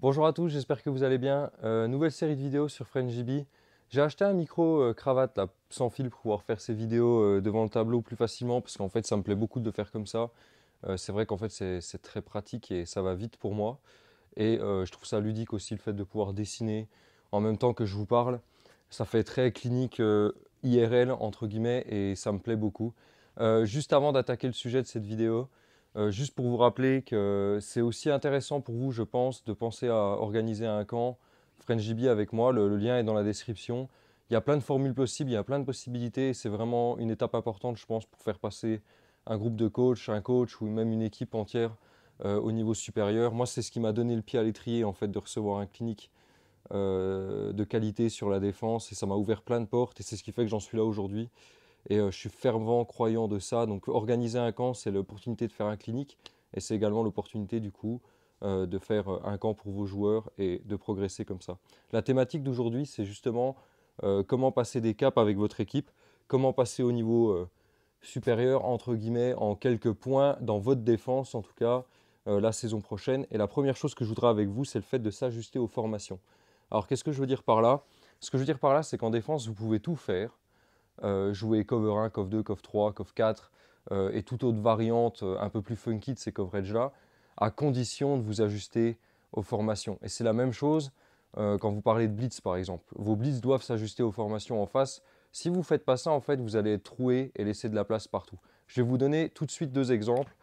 Bonjour à tous, j'espère que vous allez bien. Euh, nouvelle série de vidéos sur FrenchGB. J'ai acheté un micro euh, cravate sans fil pour pouvoir faire ces vidéos euh, devant le tableau plus facilement parce qu'en fait ça me plaît beaucoup de faire comme ça. c'est vrai qu'en fait c'est très pratique et ça va vite pour moi. Et je trouve ça ludique aussi le fait de pouvoir dessiner en même temps que je vous parle. Ça fait très clinique IRL entre guillemets et ça me plaît beaucoup. juste avant d'attaquer le sujet de cette vidéo, euh, juste pour vous rappeler que c'est aussi intéressant pour vous, je pense, de penser à organiser un camp gb avec moi. Le, lien est dans la description. Il y a plein de formules possibles, il y a plein de possibilités. C'est vraiment une étape importante, je pense, pour faire passer un groupe de coach, un coach ou même une équipe entière euh, au niveau supérieur. Moi, c'est ce qui m'a donné le pied à l'étrier, en fait, de recevoir un clinique euh, de qualité sur la défense. Et ça m'a ouvert plein de portes et c'est ce qui fait que j'en suis là aujourd'hui. Et euh, je suis fervent croyant de ça. Donc organiser un camp, c'est l'opportunité de faire un clinique. Et c'est également l'opportunité du coup euh, de faire euh, un camp pour vos joueurs et de progresser comme ça. La thématique d'aujourd'hui, c'est justement comment passer des caps avec votre équipe, comment passer au niveau supérieur, entre guillemets, en quelques points, dans votre défense en tout cas, la saison prochaine. Et la première chose que je voudrais avec vous, c'est le fait de s'ajuster aux formations. Alors qu'est-ce que je veux dire par là Ce que je veux dire par là, c'est qu'en défense, vous pouvez tout faire. Euh, jouer cover 1, cover 2, cover 3, cover 4 euh, et toute autre variante euh, un peu plus funky de ces coverages-là, à condition de vous ajuster aux formations. Et c'est la même chose quand vous parlez de blitz par exemple. Vos blitz doivent s'ajuster aux formations en face. Si vous ne faites pas ça, en fait, vous allez être troué et laisser de la place partout. Je vais vous donner tout de suite deux exemples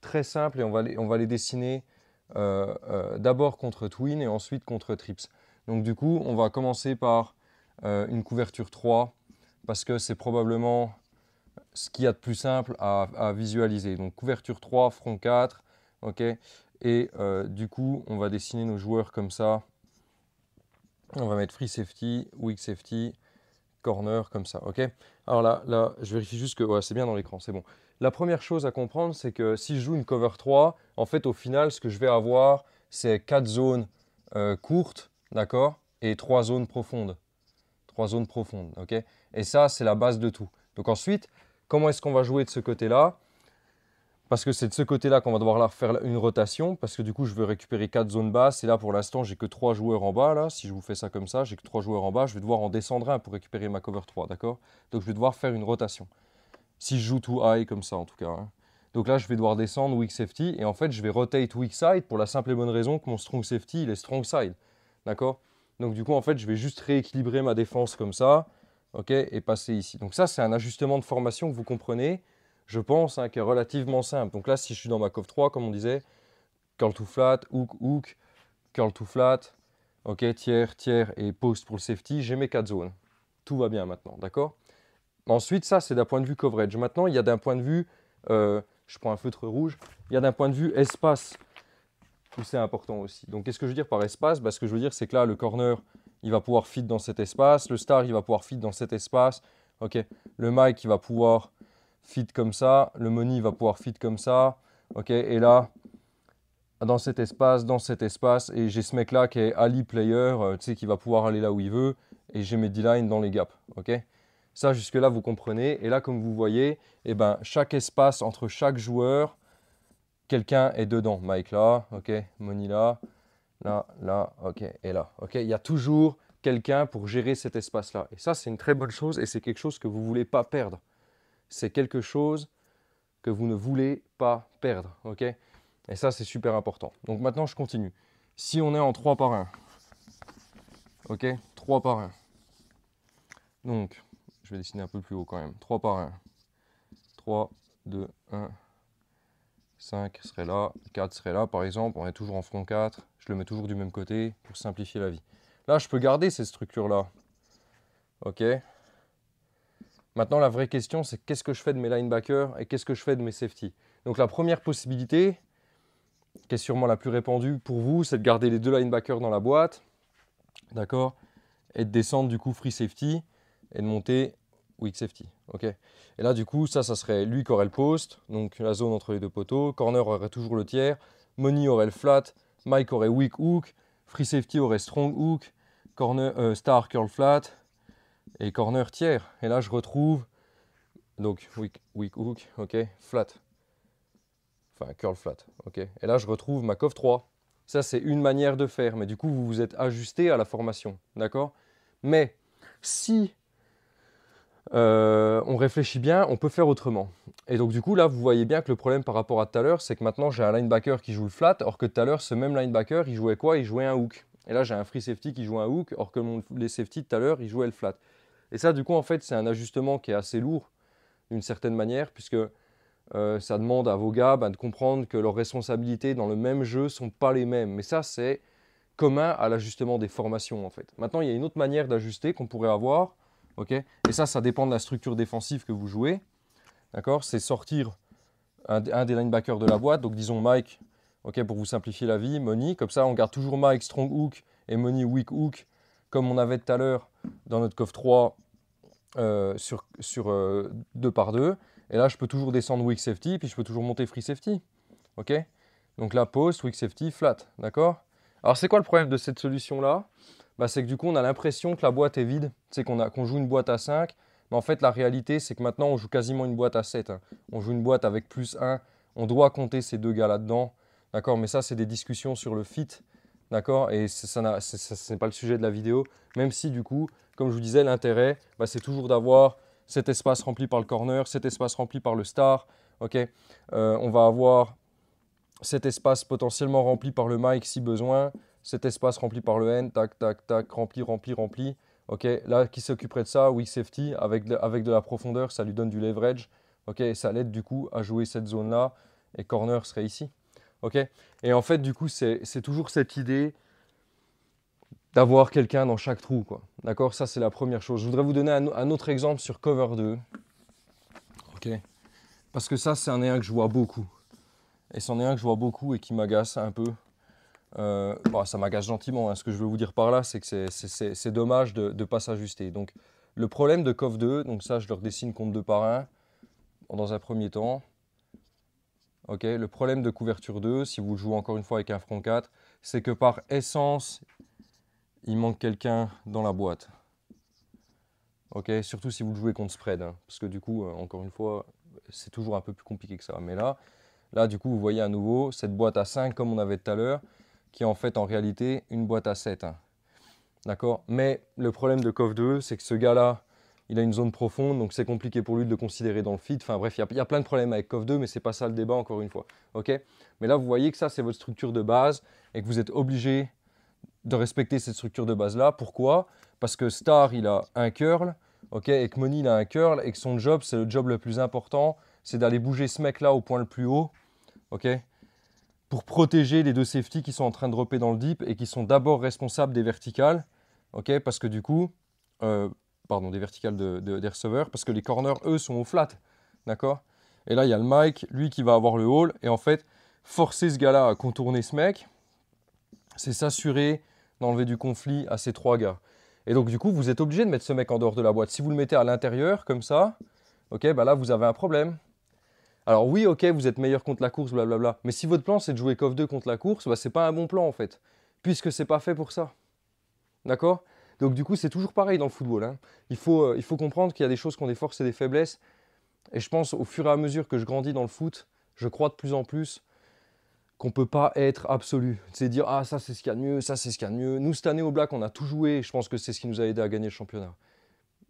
très simples et on va les, dessiner d'abord contre Twin et ensuite contre Trips. Donc du coup, on va commencer par une couverture 3 parce que c'est probablement ce qu'il y a de plus simple à, visualiser. Donc couverture 3, front 4, ok Et euh, du coup, on va dessiner nos joueurs comme ça. On va mettre free safety, weak safety, corner, comme ça, ok Alors là, là, je vérifie juste que c'est bien dans l'écran, c'est bon. La première chose à comprendre, c'est que si je joue une cover 3, en fait, au final, ce que je vais avoir, c'est 4 zones euh, courtes, d'accord Et 3 zones profondes. 3 zones profondes, ok et ça, c'est la base de tout. Donc ensuite, comment est-ce qu'on va jouer de ce côté-là parce que c'est de ce côté-là qu'on va devoir faire une rotation, parce que du coup je veux récupérer 4 zones basses, et là pour l'instant j'ai que 3 joueurs en bas, là, si je vous fais ça comme ça, j'ai que 3 joueurs en bas, je vais devoir en descendre un pour récupérer ma cover 3, d'accord Donc je vais devoir faire une rotation, si je joue tout high comme ça en tout cas. Hein. Donc là je vais devoir descendre weak safety, et en fait je vais rotate weak side pour la simple et bonne raison que mon strong safety il est strong side, d'accord Donc du coup en fait je vais juste rééquilibrer ma défense comme ça, et passer ici. Donc ça, c'est un ajustement de formation que vous comprenez, je pense, hein, qui est relativement simple. Donc là, si je suis dans ma COV 3, comme on disait, curl to flat, hook, hook, curl to flat, ok, tiers, tiers et post pour le safety, j'ai mes quatre zones. Tout va bien maintenant, d'accord Ensuite, ça, c'est d'un point de vue coverage. Maintenant, il y a d'un point de vue, euh, je prends un feutre rouge, il y a d'un point de vue espace où c'est important aussi. Donc, qu'est-ce que je veux dire par espace bah, Ce que je veux dire, c'est que là, le corner, il va pouvoir fit dans cet espace. Le star, il va pouvoir fit dans cet espace. Ok. Le mic, il va pouvoir fit comme ça. Le money, il va pouvoir fit comme ça. Ok. Et là, dans cet espace, dans cet espace. Et j'ai ce mec-là qui est Ali Player, euh, tu sais, qui va pouvoir aller là où il veut. Et j'ai mes D-lines dans les gaps. Ok. Ça, jusque-là, vous comprenez. Et là, comme vous voyez, eh ben, chaque espace entre chaque joueur, quelqu'un est dedans. Mike là, ok, Money là, là, là, ok, et là. Ok, il y a toujours quelqu'un pour gérer cet espace-là. Et ça, c'est une très bonne chose et c'est quelque chose que vous ne voulez pas perdre. C'est quelque chose que vous ne voulez pas perdre. Ok Et ça, c'est super important. Donc maintenant, je continue. Si on est en 3 par 1, ok 3 par 1. Donc, je vais dessiner un peu plus haut quand même. 3 par 1. 3, 2, 1. 5 serait là, 4 serait là par exemple, on est toujours en front 4, je le mets toujours du même côté pour simplifier la vie. Là, je peux garder cette structure-là. Ok Maintenant, la vraie question, c'est qu'est-ce que je fais de mes linebackers et qu'est-ce que je fais de mes safety Donc la première possibilité, qui est sûrement la plus répandue pour vous, c'est de garder les deux linebackers dans la boîte, d'accord Et de descendre du coup free safety et de monter weak safety. Et là, du coup, ça, ça serait lui qui aurait le poste, donc la zone entre les deux poteaux. Corner aurait toujours le tiers. Money aurait le flat. Mike aurait weak hook. Free safety aurait strong hook. Corner, euh, star curl flat. Et corner tiers. Et là, je retrouve. Donc, weak, hook, ok, flat. Enfin, curl flat, ok. Et là, je retrouve ma cove 3. Ça, c'est une manière de faire. Mais du coup, vous vous êtes ajusté à la formation, d'accord Mais si euh, on réfléchit bien, on peut faire autrement. Et donc du coup, là, vous voyez bien que le problème par rapport à tout à l'heure, c'est que maintenant j'ai un linebacker qui joue le flat, alors que tout à l'heure, ce même linebacker, il jouait quoi Il jouait un hook. Et là, j'ai un free safety qui joue un hook, alors que les safety tout à l'heure, ils jouaient le flat. Et ça, du coup, en fait, c'est un ajustement qui est assez lourd, d'une certaine manière, puisque euh, ça demande à vos gars ben, de comprendre que leurs responsabilités dans le même jeu ne sont pas les mêmes. Mais ça, c'est commun à l'ajustement des formations, en fait. Maintenant, il y a une autre manière d'ajuster qu'on pourrait avoir, ok Et ça, ça dépend de la structure défensive que vous jouez. D'accord C'est sortir un, des linebackers de la boîte. Donc disons Mike, ok, pour vous simplifier la vie, Money. Comme ça, on garde toujours Mike strong hook et Money weak hook, comme on avait tout à l'heure dans notre coffre 3 euh, sur, 2 euh, deux par deux. Et là, je peux toujours descendre weak safety, puis je peux toujours monter free safety. OK Donc là, post, weak safety, flat. D'accord Alors, c'est quoi le problème de cette solution-là bah, c'est que du coup, on a l'impression que la boîte est vide, c'est qu'on joue une boîte à 5, mais en fait, la réalité, c'est que maintenant, on joue quasiment une boîte à 7. Hein. On joue une boîte avec plus 1, on doit compter ces deux gars là-dedans, d'accord Mais ça, c'est des discussions sur le fit, d'accord Et ce n'est pas le sujet de la vidéo, même si du coup, comme je vous disais, l'intérêt, bah, c'est toujours d'avoir cet espace rempli par le corner, cet espace rempli par le star, ok euh, On va avoir cet espace potentiellement rempli par le mic si besoin, cet espace rempli par le N, tac, tac, tac, rempli, rempli, rempli. Ok, là, qui s'occuperait de ça Weak Safety, avec de, avec de la profondeur, ça lui donne du leverage. Ok, et ça l'aide du coup à jouer cette zone-là, et corner serait ici. Ok, et en fait, du coup, c'est toujours cette idée d'avoir quelqu'un dans chaque trou. D'accord Ça, c'est la première chose. Je voudrais vous donner un, autre exemple sur cover 2. Ok Parce que ça, c'est un est que je vois beaucoup. Et c'en est un que je vois beaucoup et qui m'agace un peu. Euh, bah, ça m'agace gentiment. Hein. Ce que je veux vous dire par là, c'est que c'est dommage de ne pas s'ajuster. Donc, le problème de COF 2, donc ça, je leur dessine compte 2 par 1 dans un premier temps. ok le problème de couverture 2, si vous le jouez encore une fois avec un front 4, c'est que par essence, il manque quelqu'un dans la boîte. ok Surtout si vous le jouez contre spread, hein. parce que du coup, euh, encore une fois, c'est toujours un peu plus compliqué que ça. Mais là, là, du coup, vous voyez à nouveau cette boîte à 5 comme on avait tout à l'heure qui est en fait en réalité une boîte à 7. Hein. D'accord Mais le problème de Cov 2, c'est que ce gars-là, il a une zone profonde, donc c'est compliqué pour lui de le considérer dans le feed. Enfin bref, il y, a plein de problèmes avec Cov 2, mais c'est pas ça le débat encore une fois. Ok Mais là, vous voyez que ça, c'est votre structure de base et que vous êtes obligé de respecter cette structure de base-là. Pourquoi Parce que Star, il a un curl, ok Et que Money, il a un curl et que son job, c'est le job le plus important, c'est d'aller bouger ce mec-là au point le plus haut, ok pour protéger les deux safety qui sont en train de dropper dans le deep et qui sont d'abord responsables des verticales, ok parce que du coup, euh, pardon, des verticales de, des receveurs, parce que les corners, eux, sont au flat, d'accord Et là, il y a le Mike, lui qui va avoir le hall, et en fait, forcer ce gars-là à contourner ce mec, c'est s'assurer d'enlever du conflit à ces trois gars. Et donc, du coup, vous êtes obligé de mettre ce mec en dehors de la boîte. Si vous le mettez à l'intérieur, comme ça, ok, bah là, vous avez un problème. Alors oui, ok, vous êtes meilleur contre la course, blablabla. Mais si votre plan c'est de jouer CoF 2 contre la course, bah, c'est pas un bon plan en fait, puisque c'est pas fait pour ça. D'accord Donc du coup, c'est toujours pareil dans le football. Hein. Il, faut, euh, il faut comprendre qu'il y a des choses qui ont des forces et des faiblesses. Et je pense au fur et à mesure que je grandis dans le foot, je crois de plus en plus qu'on peut pas être absolu. C'est dire ah ça c'est ce qu'il y a de mieux, ça c'est ce qu'il y a de mieux. Nous cette année au Black on a tout joué. je pense que c'est ce qui nous a aidé à gagner le championnat.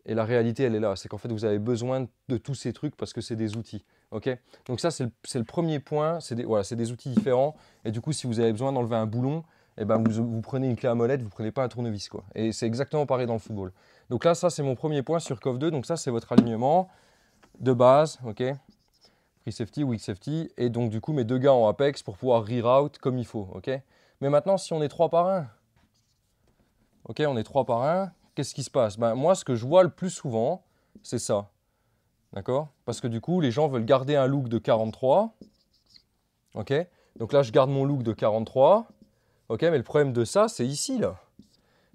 Et la réalité, elle est là. C'est qu'en fait, vous avez besoin de tous ces trucs parce que c'est des outils. ok Donc ça, c'est le, premier point. C'est des, voilà, des outils différents. Et du coup, si vous avez besoin d'enlever un boulon, eh ben vous, prenez une clé à molette, vous prenez pas un tournevis. Quoi. Et c'est exactement pareil dans le football. Donc là, ça, c'est mon premier point sur COV 2. Donc ça, c'est votre alignement de base. ok safety, weak safety. Et donc, du coup, mes deux gars en apex pour pouvoir reroute comme il faut. ok Mais maintenant, si on est trois par un, ok, on est trois par un, qu'est-ce qui se passe ben, Moi, ce que je vois le plus souvent, c'est ça. D'accord Parce que du coup, les gens veulent garder un look de 43. OK Donc là, je garde mon look de 43. OK Mais le problème de ça, c'est ici, là.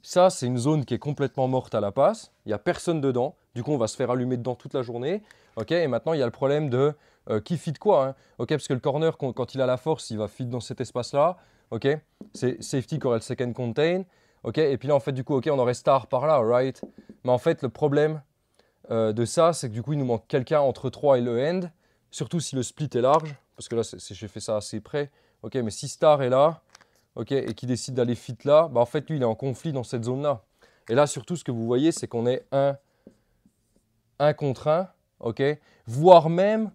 Ça, c'est une zone qui est complètement morte à la passe. Il n'y a personne dedans. Du coup, on va se faire allumer dedans toute la journée. OK Et maintenant, il y a le problème de euh, qui fit quoi. Hein? OK Parce que le corner, quand, il a la force, il va fit dans cet espace-là. OK C'est safety, corral second, contain. Ok, et puis là, en fait, du coup, ok, on aurait Star par là, right Mais en fait, le problème euh, de ça, c'est que du coup, il nous manque quelqu'un entre 3 et le end, surtout si le split est large, parce que là, j'ai fait ça assez près. Ok, mais si Star est là, ok, et qui décide d'aller fit là, bah en fait, lui, il est en conflit dans cette zone-là. Et là, surtout, ce que vous voyez, c'est qu'on est un, un contre 1, ok, voire même,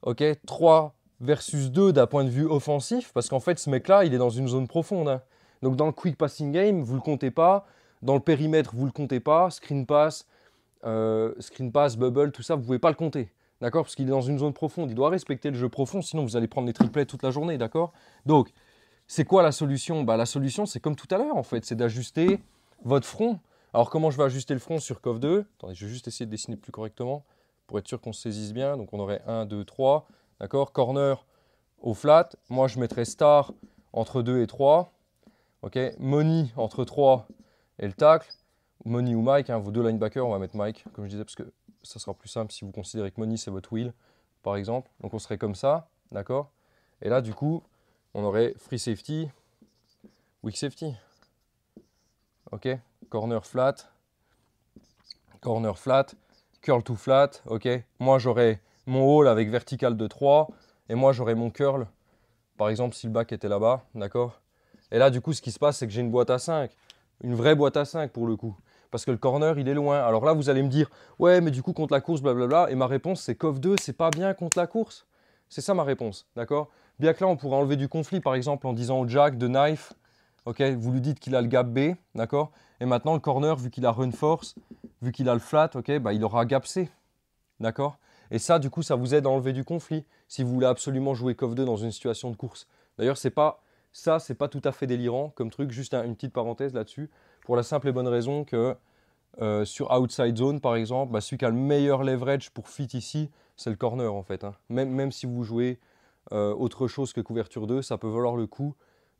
ok, 3 versus 2 d'un point de vue offensif, parce qu'en fait, ce mec-là, il est dans une zone profonde. Hein. Donc dans le quick passing game, vous ne le comptez pas. Dans le périmètre, vous ne le comptez pas. Screen pass, euh, screen pass, bubble, tout ça, vous ne pouvez pas le compter. D'accord Parce qu'il est dans une zone profonde. Il doit respecter le jeu profond, sinon vous allez prendre des triplets toute la journée. D'accord Donc, c'est quoi la solution bah, La solution, c'est comme tout à l'heure, en fait. C'est d'ajuster votre front. Alors, comment je vais ajuster le front sur COV 2 Attendez, je vais juste essayer de dessiner plus correctement pour être sûr qu'on se saisisse bien. Donc, on aurait 1, 2, 3. D'accord Corner au flat. Moi, je mettrais star entre 2 et 3. Ok, Money entre 3 et le tackle, Money ou Mike, hein, vos deux linebackers, on va mettre Mike, comme je disais, parce que ça sera plus simple si vous considérez que Money c'est votre wheel, par exemple. Donc on serait comme ça, d'accord Et là, du coup, on aurait free safety, weak safety. Ok Corner flat, corner flat, curl to flat, ok Moi, j'aurais mon haul avec vertical de 3, et moi, j'aurais mon curl, par exemple, si le back était là-bas, d'accord et là, du coup, ce qui se passe, c'est que j'ai une boîte à 5. Une vraie boîte à 5 pour le coup. Parce que le corner, il est loin. Alors là, vous allez me dire, ouais, mais du coup, contre la course, blablabla. Et ma réponse, c'est cov 2, c'est pas bien contre la course. C'est ça ma réponse, d'accord Bien que là, on pourrait enlever du conflit, par exemple, en disant au jack de knife, ok, vous lui dites qu'il a le gap B, d'accord Et maintenant, le corner, vu qu'il a run force, vu qu'il a le flat, ok, bah, il aura gap C, d'accord Et ça, du coup, ça vous aide à enlever du conflit si vous voulez absolument jouer cov 2 dans une situation de course. D'ailleurs, c'est pas ça, c'est pas tout à fait délirant comme truc, juste une petite parenthèse là-dessus, pour la simple et bonne raison que euh, sur outside zone, par exemple, bah, celui qui a le meilleur leverage pour fit ici, c'est le corner en fait. Hein. Même, même, si vous jouez euh, autre chose que couverture 2, ça peut valoir le coup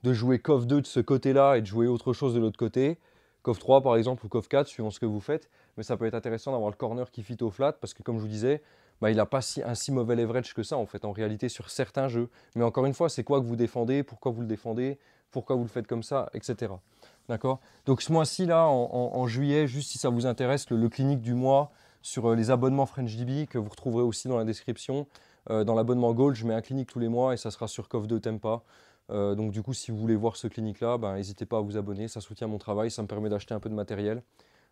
de jouer coff 2 de ce côté-là et de jouer autre chose de l'autre côté. Coff 3 par exemple ou coff 4, suivant ce que vous faites. Mais ça peut être intéressant d'avoir le corner qui fit au flat parce que comme je vous disais, bah, il n'a pas si, un si mauvais leverage que ça, en fait, en réalité, sur certains jeux. Mais encore une fois, c'est quoi que vous défendez, pourquoi vous le défendez, pourquoi vous le faites comme ça, etc. D'accord Donc ce mois-ci, là, en, juillet, juste si ça vous intéresse, le, clinique du mois sur euh, les abonnements FrenchDB, que vous retrouverez aussi dans la description. Euh, dans l'abonnement Gold, je mets un clinique tous les mois et ça sera sur Cov 2 Tempa. Euh, donc du coup, si vous voulez voir ce clinique-là, ben, n'hésitez pas à vous abonner, ça soutient mon travail, ça me permet d'acheter un peu de matériel.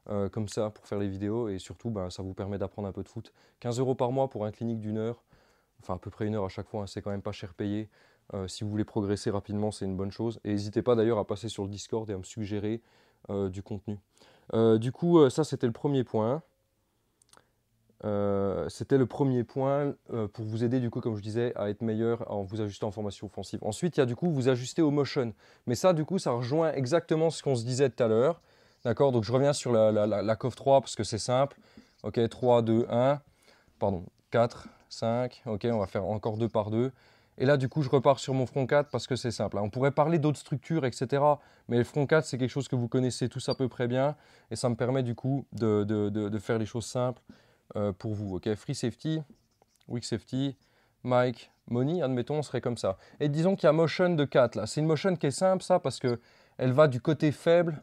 Euh, comme ça pour faire les vidéos et surtout bah, ça vous permet d'apprendre un peu de foot. 15 euros par mois pour un clinique d'une heure, enfin à peu près une heure à chaque fois, hein, c'est quand même pas cher payé. Euh, si vous voulez progresser rapidement, c'est une bonne chose. Et n'hésitez pas d'ailleurs à passer sur le Discord et à me suggérer euh, du contenu. du coup, ça c'était le premier point. c'était le premier point pour vous aider, du coup, comme je disais, à être meilleur en vous ajustant en formation offensive. Ensuite, il y a du coup vous ajuster au motion. Mais ça, du coup, ça rejoint exactement ce qu'on se disait tout à l'heure. D'accord Donc je reviens sur la, la, 3 parce que c'est simple. Ok, 3, 2, 1. Pardon, 4, 5. Ok, on va faire encore 2 par 2. Et là, du coup, je repars sur mon front 4 parce que c'est simple. Hein. On pourrait parler d'autres structures, etc. Mais le front 4, c'est quelque chose que vous connaissez tous à peu près bien. Et ça me permet, du coup, de, faire les choses simples euh, pour vous. Ok, free safety, weak safety, Mike, Money, admettons, on serait comme ça. Et disons qu'il y a motion de 4 là. C'est une motion qui est simple, ça, parce que elle va du côté faible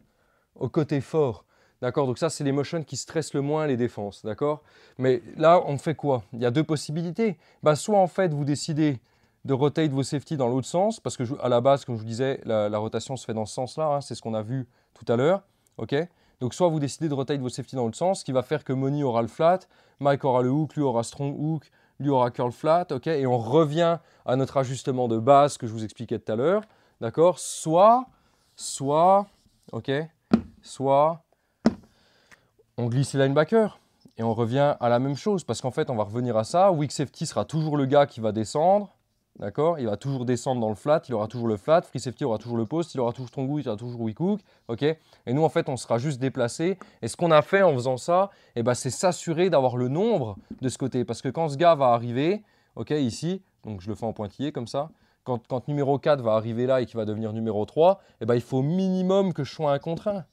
au côté fort. D'accord Donc ça, c'est les motions qui stressent le moins les défenses. D'accord Mais là, on fait quoi Il y a deux possibilités. Bah, soit en fait, vous décidez de rotate vos safety dans l'autre sens, parce que à la base, comme je vous disais, la, rotation se fait dans ce sens-là. Hein, c'est ce qu'on a vu tout à l'heure. OK donc soit vous décidez de rotate vos safety dans l'autre sens, ce qui va faire que Moni aura le flat, Mike aura le hook, lui aura strong hook, lui aura curl flat, ok Et on revient à notre ajustement de base que je vous expliquais tout à l'heure, d'accord Soit, soit, ok soit on glisse les linebacker et on revient à la même chose parce qu'en fait, on va revenir à ça. Weak safety sera toujours le gars qui va descendre. D'accord Il va toujours descendre dans le flat, il aura toujours le flat, free safety aura toujours le poste, il aura toujours Tongu, il aura toujours cook, ok Et nous, en fait, on sera juste déplacé. Et ce qu'on a fait en faisant ça, eh ben, c'est s'assurer d'avoir le nombre de ce côté. Parce que quand ce gars va arriver, ok, ici, donc je le fais en pointillé comme ça, quand, numéro 4 va arriver là et qu'il va devenir numéro 3, eh ben, il faut minimum que je sois un contre 1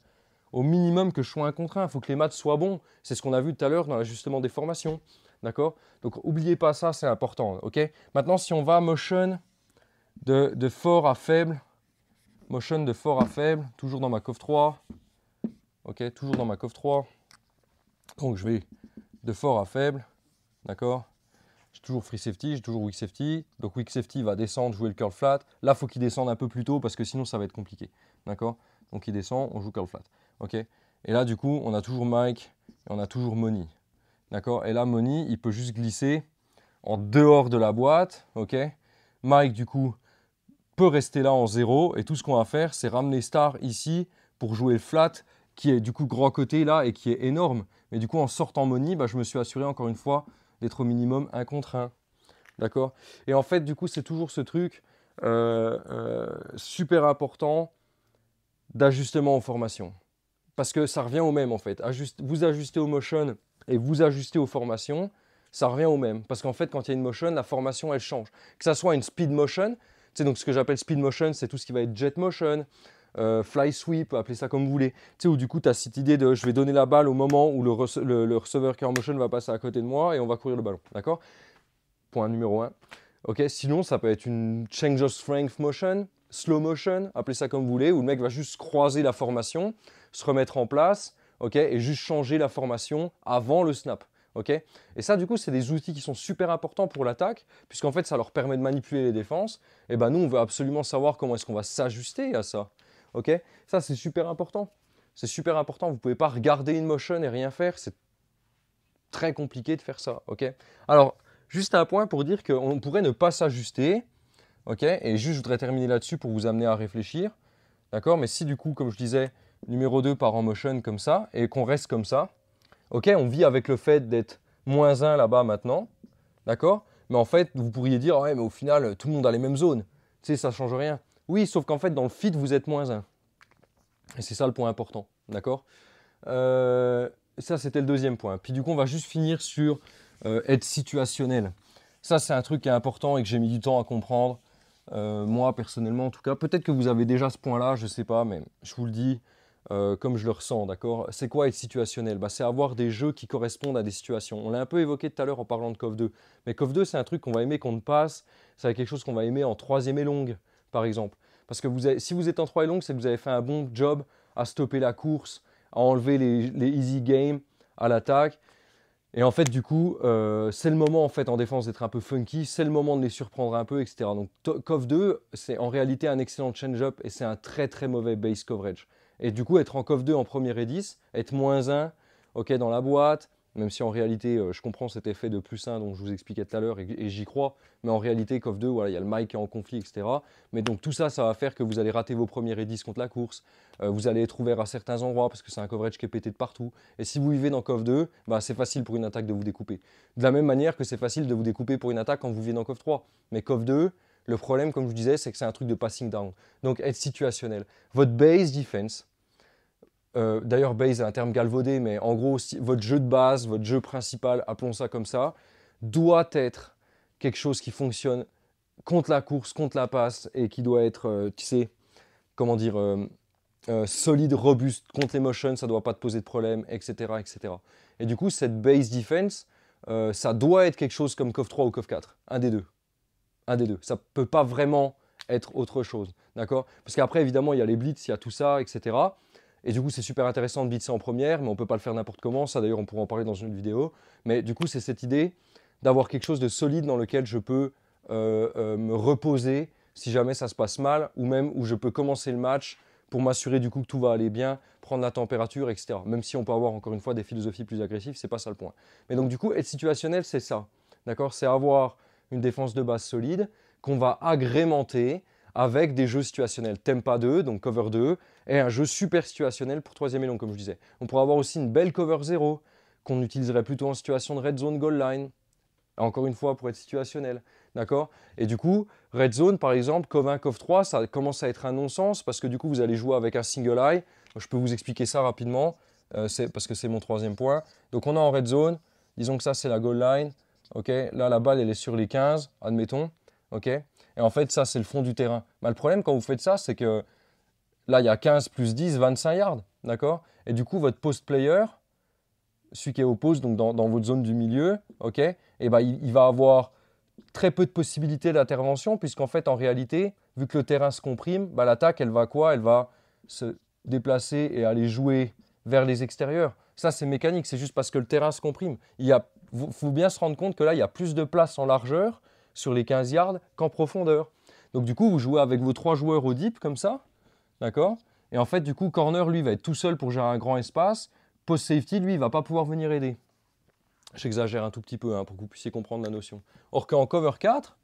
au minimum que je sois un contre Il faut que les maths soient bons. C'est ce qu'on a vu tout à l'heure dans l'ajustement des formations. D'accord Donc, oubliez pas ça, c'est important. OK Maintenant, si on va motion de, fort à faible, motion de fort à faible, toujours dans ma cove 3. OK Toujours dans ma cove 3. Donc, je vais de fort à faible. D'accord J'ai toujours free safety, j'ai toujours weak safety. Donc, weak safety va descendre, jouer le curl flat. Là, faut qu'il descende un peu plus tôt parce que sinon, ça va être compliqué. D'accord donc il descend, on joue curl flat. Et là, du coup, on a toujours Mike et on a toujours Money, Et là, Money, il peut juste glisser en dehors de la boîte, ok Mike, du coup, peut rester là en zéro. et tout ce qu'on va faire, c'est ramener Star ici pour jouer flat qui est du coup grand côté là et qui est énorme. Mais du coup, en sortant Money, bah, je me suis assuré encore une fois d'être au minimum un contre un, D'accord Et en fait, du coup, c'est toujours ce truc euh, euh, super important d'ajustement en formation. Parce que ça revient au même en fait. vous ajustez au motion et vous ajustez aux formations, ça revient au même. Parce qu'en fait, quand il y a une motion, la formation, elle change. Que ça soit une speed motion, donc ce que j'appelle speed motion, c'est tout ce qui va être jet motion, euh, fly sweep, appelez ça comme vous voulez. Tu sais, où du coup, tu as cette idée de je vais donner la balle au moment où le, receveur qui est en motion va passer à côté de moi et on va courir le ballon. D'accord Point numéro 1. Ok, sinon, ça peut être une change of strength motion, slow motion, appelez ça comme vous voulez, où le mec va juste croiser la formation se remettre en place, ok, et juste changer la formation avant le snap. ok et ça, du coup, c'est des outils qui sont super importants pour l'attaque, puisqu'en fait, ça leur permet de manipuler les défenses. Et ben nous, on veut absolument savoir comment est-ce qu'on va s'ajuster à ça. ok ça, c'est super important. C'est super important. Vous ne pouvez pas regarder une motion et rien faire. C'est très compliqué de faire ça. ok Alors, juste un point pour dire qu'on pourrait ne pas s'ajuster. ok et juste, je voudrais terminer là-dessus pour vous amener à réfléchir. D'accord Mais si du coup, comme je disais, numéro 2 par en motion comme ça, et qu'on reste comme ça, ok, on vit avec le fait d'être moins 1 là-bas maintenant, d'accord Mais en fait, vous pourriez dire, ouais, mais au final, tout le monde a les mêmes zones, tu sais, ça change rien. Oui, sauf qu'en fait, dans le fit, vous êtes moins 1. Et c'est ça le point important, d'accord euh, Ça, c'était le deuxième point. Puis du coup, on va juste finir sur euh, être situationnel. Ça, c'est un truc qui est important et que j'ai mis du temps à comprendre. Euh, moi, personnellement, en tout cas. Peut-être que vous avez déjà ce point-là, je ne sais pas, mais je vous le dis. Euh, comme je le ressens, d'accord C'est quoi être situationnel bah, C'est avoir des jeux qui correspondent à des situations. On l'a un peu évoqué tout à l'heure en parlant de cov 2. Mais cov 2, c'est un truc qu'on va aimer qu'on ne passe. C'est quelque chose qu'on va aimer en troisième et longue, par exemple. Parce que si vous êtes en 3 et longue, c'est que vous avez fait un bon job à stopper la course, à enlever les, easy games à l'attaque. Et en fait, du coup, euh, c'est le moment en fait en défense d'être un peu funky, c'est le moment de les surprendre un peu, etc. Donc, cov 2, c'est en réalité un excellent change-up et c'est un très très mauvais base coverage. Et du coup, être en coffre 2 en premier et 10, être moins 1, ok, dans la boîte, même si en réalité, euh, je comprends cet effet de plus 1 dont je vous expliquais tout à l'heure, et, j'y crois, mais en réalité, coffre 2, voilà, il y a le mic qui est en conflit, etc. Mais donc tout ça, ça va faire que vous allez rater vos premiers et 10 contre la course, euh, vous allez être ouvert à certains endroits, parce que c'est un coverage qui est pété de partout. Et si vous vivez dans coffre 2, bah, c'est facile pour une attaque de vous découper. De la même manière que c'est facile de vous découper pour une attaque quand vous vivez dans coffre 3. Mais coffre 2, le problème, comme je vous disais, c'est que c'est un truc de passing down, donc être situationnel. Votre base defense, euh, d'ailleurs base est un terme galvaudé, mais en gros, si, votre jeu de base, votre jeu principal, appelons ça comme ça, doit être quelque chose qui fonctionne contre la course, contre la passe, et qui doit être, euh, tu sais, comment dire, euh, solide, robuste, contre les motions, ça ne doit pas te poser de problème, etc. etc. Et du coup, cette base defense, ça doit être quelque chose comme COF 3 ou COF 4, un des deux. Un des deux. Ça ne peut pas vraiment être autre chose. D'accord Parce qu'après, évidemment, il y a les blitz, il y a tout ça, etc. Et du coup, c'est super intéressant de blitzer en première, mais on ne peut pas le faire n'importe comment. Ça, d'ailleurs, on pourra en parler dans une autre vidéo. Mais du coup, c'est cette idée d'avoir quelque chose de solide dans lequel je peux euh, euh, me reposer si jamais ça se passe mal, ou même où je peux commencer le match pour m'assurer du coup que tout va aller bien, prendre la température, etc. Même si on peut avoir encore une fois des philosophies plus agressives, c'est pas ça le point. Mais donc du coup, être situationnel, c'est ça. D'accord C'est avoir une défense de base solide qu'on va agrémenter avec des jeux situationnels. Tempa 2, donc cover 2, et un jeu super situationnel pour troisième et long, comme je disais. On pourrait avoir aussi une belle cover 0 qu'on utiliserait plutôt en situation de red zone goal line. Encore une fois, pour être situationnel. D'accord Et du coup, red zone, par exemple, cover 1, cover 3, ça commence à être un non-sens parce que du coup, vous allez jouer avec un single eye. Je peux vous expliquer ça rapidement euh, parce que c'est mon troisième point. Donc, on a en red zone, disons que ça, c'est la goal line. OK Là, la balle, elle est sur les 15, admettons. OK Et en fait, ça, c'est le fond du terrain. le problème, quand vous faites ça, c'est que là, il y a 15 plus 10, 25 yards. D'accord Et du coup, votre post-player, celui qui est au poste, donc dans, dans, votre zone du milieu, OK Et eh ben il, va avoir très peu de possibilités d'intervention, puisqu'en fait, en réalité, vu que le terrain se comprime, bah, l'attaque, elle va quoi Elle va se déplacer et aller jouer vers les extérieurs. Ça, c'est mécanique, c'est juste parce que le terrain se comprime. Il y a il faut bien se rendre compte que là, il y a plus de place en largeur sur les 15 yards qu'en profondeur. Donc du coup, vous jouez avec vos trois joueurs au deep comme ça, d'accord Et en fait, du coup, corner, lui, va être tout seul pour gérer un grand espace. Post safety, lui, il va pas pouvoir venir aider. J'exagère un tout petit peu hein, pour que vous puissiez comprendre la notion. Or qu'en cover 4,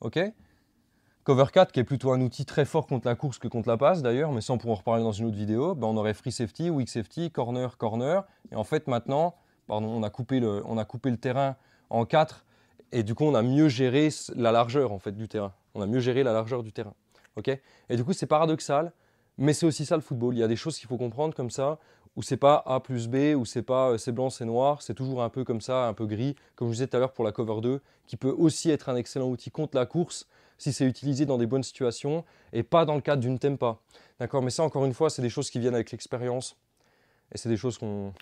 ok Cover 4, qui est plutôt un outil très fort contre la course que contre la passe d'ailleurs, mais sans pouvoir en reparler dans une autre vidéo, ben, on aurait free safety, weak safety, corner, corner. Et en fait, maintenant, on a coupé le, terrain en quatre et du coup on a mieux géré la largeur en fait du terrain. On a mieux géré la largeur du terrain. Ok Et du coup c'est paradoxal, mais c'est aussi ça le football. Il y a des choses qu'il faut comprendre comme ça où c'est pas A plus B, où c'est pas euh, c'est blanc, c'est noir, c'est toujours un peu comme ça, un peu gris, comme je vous disais tout à l'heure pour la cover 2, qui peut aussi être un excellent outil contre la course si c'est utilisé dans des bonnes situations et pas dans le cadre d'une tempa. D'accord Mais ça, encore une fois, c'est des choses qui viennent avec l'expérience et c'est des choses qu'on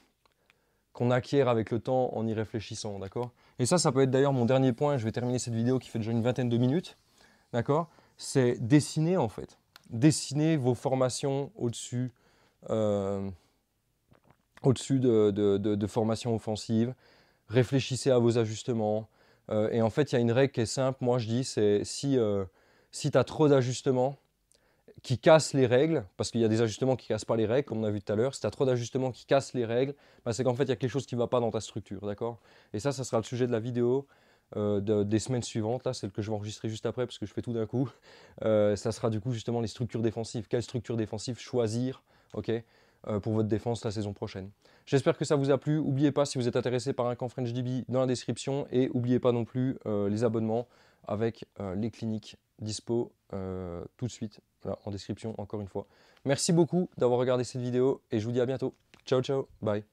qu'on acquiert avec le temps en y réfléchissant, d'accord Et ça, ça peut être d'ailleurs mon dernier point, je vais terminer cette vidéo qui fait déjà une vingtaine de minutes, d'accord C'est dessiner en fait. Dessiner vos formations au-dessus euh, au de, de, formations offensives, réfléchissez à vos ajustements. Euh, et en fait, il y a une règle qui est simple, moi je dis, c'est si, euh, si tu as trop d'ajustements, qui cassent les règles, parce qu'il y a des ajustements qui cassent pas les règles, comme on a vu tout à l'heure. Si tu as trop d'ajustements qui cassent les règles, bah, c'est qu'en fait, il y a quelque chose qui ne va pas dans ta structure, d'accord Et ça, ça sera le sujet de la vidéo euh, des semaines suivantes. Là, celle que je vais enregistrer juste après, parce que je fais tout d'un coup. Euh, ça sera du coup justement les structures défensives. Quelle structure défensives choisir, ok euh, pour votre défense la saison prochaine. J'espère que ça vous a plu. N'oubliez pas si vous êtes intéressé par un camp French DB dans la description et n'oubliez pas non plus les abonnements avec les cliniques dispo tout de suite en description encore une fois. Merci beaucoup d'avoir regardé cette vidéo et je vous dis à bientôt. Ciao, ciao, bye.